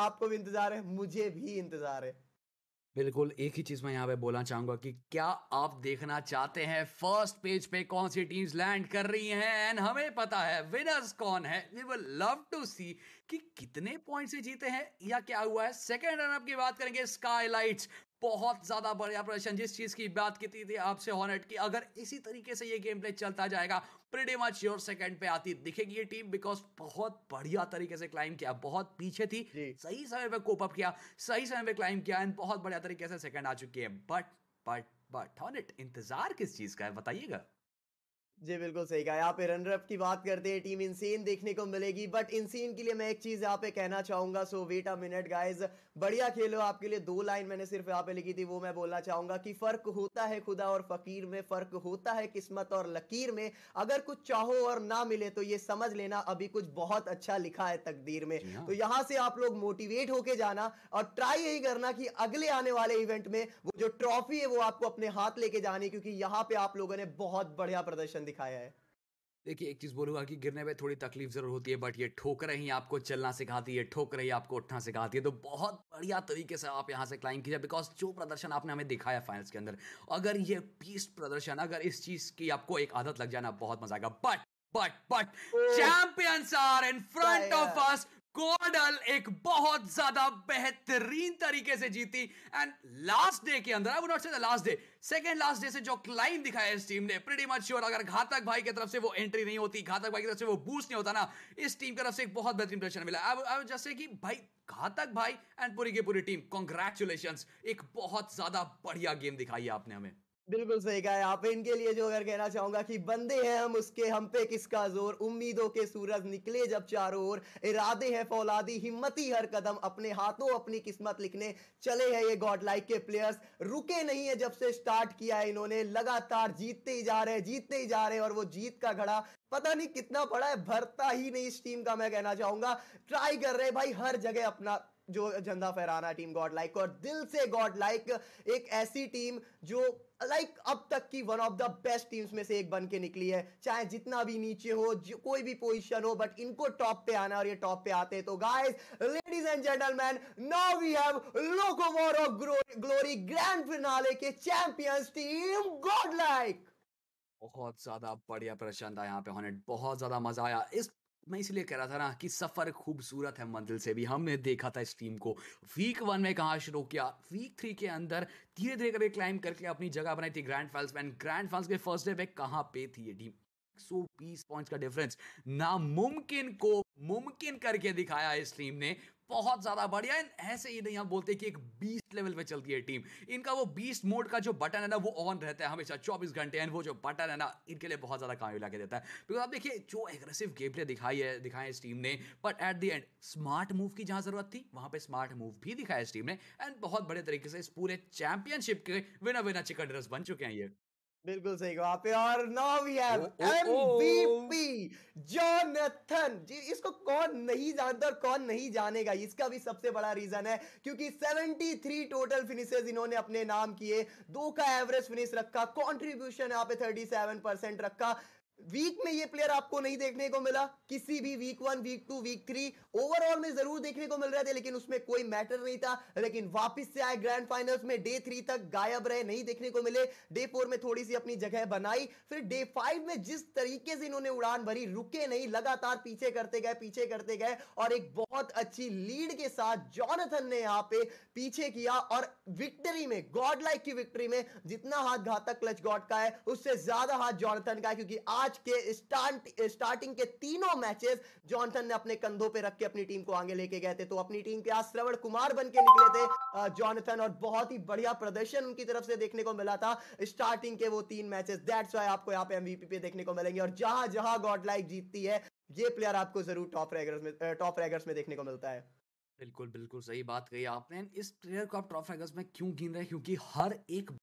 आपको भी इंतजार है मुझे भी इंतजार है बिल्कुल एक ही चीज मैं यहाँ पे बोलना चाहूंगा कि क्या आप देखना चाहते हैं फर्स्ट पेज पे कौन सी टीम्स लैंड कर रही हैं एंड हमें पता है विनर्स कौन है we will love to see कि कितने पॉइंट से जीते हैं या क्या हुआ है सेकेंड रनअप की बात करेंगे स्काईलाइट्स बहुत ज़्यादा बढ़िया प्रदर्शन जिस चीज़ की बात की थी, थी आपसे हॉनेट की अगर इसी तरीके से ये गेम प्ले चलता जाएगा प्रीटी मच योर सेकंड पे आती दिखेगी ये टीम बिकॉज बहुत बढ़िया तरीके से क्लाइम किया बहुत पीछे थी सही समय पे कोप अप किया सही समय पे क्लाइम किया एंड बहुत बढ़िया तरीके से सेकंड आ चुकी है बट बट बट हॉनेट इंतजार किस चीज़ का है बताइएगा जी बिल्कुल सही कहा यहाँ पे रनरअप की बात करते हैं टीम इनसीन देखने को मिलेगी बट इनसीन के लिए मैं एक चीज यहाँ पे कहना चाहूंगा so wait a minute guys बढ़िया खेलो आपके लिए दो लाइन मैंने सिर्फ यहाँ पे लिखी थी वो मैं बोलना चाहूंगा कि फर्क होता है खुदा और फकीर में फर्क होता है किस्मत और लकीर में अगर कुछ चाहो और ना मिले तो ये समझ लेना अभी कुछ बहुत अच्छा लिखा है तकदीर में हाँ। तो यहाँ से आप लोग मोटिवेट होके जाना और ट्राई यही करना कि अगले आने वाले इवेंट में वो जो ट्रॉफी है वो आपको अपने हाथ लेके जानी क्योंकि यहाँ पे आप लोगों ने बहुत बढ़िया प्रदर्शन दिखाया है देखिए एक चीज़ बोलूंगा कि गिरने में थोड़ी तकलीफ ज़रूर होती है बट ये ठोकरें ही आपको चलना सिखाती है ठोकरें ही आपको उठना सिखाती है तो बहुत बढ़िया तरीके से आप यहाँ से क्लाइंब कीजिए बिकॉज जो प्रदर्शन आपने हमें दिखाया फाइनल्स के अंदर अगर ये पीस प्रदर्शन अगर इस चीज़ की आपको एक आदत लग जाना बहुत मजा आएगा but but but champions are in front of us कोडल एक बहुत ज्यादा बेहतरीन तरीके से जीती एंड लास्ट डे के अंदर I would not say the last day second last day से जो क्लाइन दिखाया इस टीम ने प्रीटी मच श्योर अगर घातक भाई की तरफ से वो एंट्री नहीं होती घातक भाई की तरफ से वो बूस्ट नहीं होता ना इस टीम की तरफ से एक बहुत बेहतरीन प्रदर्शन मिला जैसे कि भाई घातक भाई एंड पूरी की पूरी टीम कॉन्ग्रेचुलेशन एक बहुत ज्यादा बढ़िया गेम दिखाई है आपने हमें बिल्कुल सही कहा यहाँ पे इनके लिए जो अगर कहना चाहूंगा कि बंदे हैं हम उसके हम पे किसका जोर उम्मीदों के सूरज निकले जब चारों ओर इरादे हैं फौलादी हिम्मती हर कदम अपने हाथों अपनी किस्मत लिखने चले हैं ये गॉड लाइक के प्लेयर्स रुके नहीं है जब से स्टार्ट किया है इन्होंने लगातार जीतते ही जा रहे हैं जीतते ही जा रहे हैं और वो जीत का घड़ा पता नहीं कितना पड़ा है भरता ही नहीं इस टीम का मैं कहना चाहूंगा ट्राई कर रहे भाई हर जगह अपना जो झंडा फहराना टीम गॉड लाइक और दिल से गॉड लाइक एक ऐसी टीम जो लाइक like, अब तक की one of the best teams में से एक बन के निकली है चाहे जितना भी नीचे हो कोई भी पोजीशन हो बट इनको टॉप पे आना और ये टॉप पे आते हैं तो guys ladies and gentleman now we have लोकोमोर ऑफ ग्लोरी ग्रैंड फिनाले के चैंपियंस टीम गॉड लाइक बहुत ज्यादा बढ़िया प्रचंड था यहाँ पे हॉनेट बहुत ज्यादा मजा आया इस मैं इसलिए कह रहा था ना कि सफ़र खूबसूरत है मंजिल से भी हमने देखा था इस टीम को वीक वन में कहा शुरू किया वीक थ्री के अंदर धीरे धीरे करके क्लाइम करके अपनी जगह बनाई थी ग्रैंड फाइल्स में ग्रैंड फाइल्स के फर्स्ट डे में कहाँ पे थी ये टीम 120 पॉइंट्स का डिफरेंस नामुमकिन को मुमकिन करके दिखाया इस टीम ने बहुत ज्यादा बढ़िया एंड ऐसे ही नहीं हम बोलते कि एक बीस्ट लेवल पे चलती है टीम इनका वो बीस्ट मोड का जो बटन है ना वो ऑन रहता है हमेशा चौबीस घंटे एंड वो जो बटन है ना इनके लिए बहुत ज्यादा कामयाबी ला के देता है बिकॉज आप देखिए जो एग्रेसिव गेम प्ले दिखाई है दिखाए इस टीम ने but at the end smart move की जहां जरूरत थी वहां पर स्मार्ट मूव भी दिखाया इस टीम ने एंड बहुत बड़े तरीके से इस पूरे चैंपियनशिप के विना विना चिकन ड्रेस बन चुके हैं ये बिल्कुल सही कहा पे और now we have MVP Jonathan ji इसको कौन नहीं जानता और कौन नहीं जानेगा इसका भी सबसे बड़ा रीजन है क्योंकि 73 टोटल फिनिशेस इन्होंने अपने नाम किए दो का एवरेज फिनिश रखा कंट्रीब्यूशन यहां पे 37 परसेंट रखा वीक में ये प्लेयर आपको नहीं देखने को मिला किसी भी week one week two week three overall में जरूर देखने को मिल रहे थे लेकिन उसमें कोई मैटर नहीं था लेकिन वापस से आए ग्रैंड फाइनल्स में डे थ्री तक गायब रहे नहीं देखने को मिले डे फोर में थोड़ी सी अपनी जगह बनाई फिर डे फाइव में जिस तरीके से इन्होंने उड़ान भरी रुके नहीं लगातार पीछे करते गए पीछे करते गए और एक बहुत अच्छी लीड के साथ जॉनथन ने यहाँ पे पीछे किया और विक्ट्री में गॉड लाइक की विक्ट्री में जितना हाथ घातक क्लच गॉड का है उससे ज्यादा हाथ जॉनथन का है क्योंकि आज आज के स्टार्ट स्टार्टिंग के तीनों मैचेस जॉनसन ने अपने कंधों पे रख के अपनी टीम को आगे लेके गए थे तो अपनी टीम के आज श्रवण कुमार बन के निकले थे जॉनसन और बहुत ही बढ़िया प्रदर्शन उनकी तरफ से देखने को मिला था स्टार्टिंग के वो तीन मैचेस दैट्स वाई आपको यहाँ पे एमवीपी पे देखने को मिलेंगे और जहां जहां गॉड लाइक जीतती है ये प्लेयर आपको जरूर टॉप रैगर्स में टॉप रैगर्स में देखने को मिलता है बिल्कुल बिल्कुल सही बात कही आपने इस प्लेयर को आप ट्रॉफी रैगर्स में क्यों गिन रहे हैं क्योंकि हर एक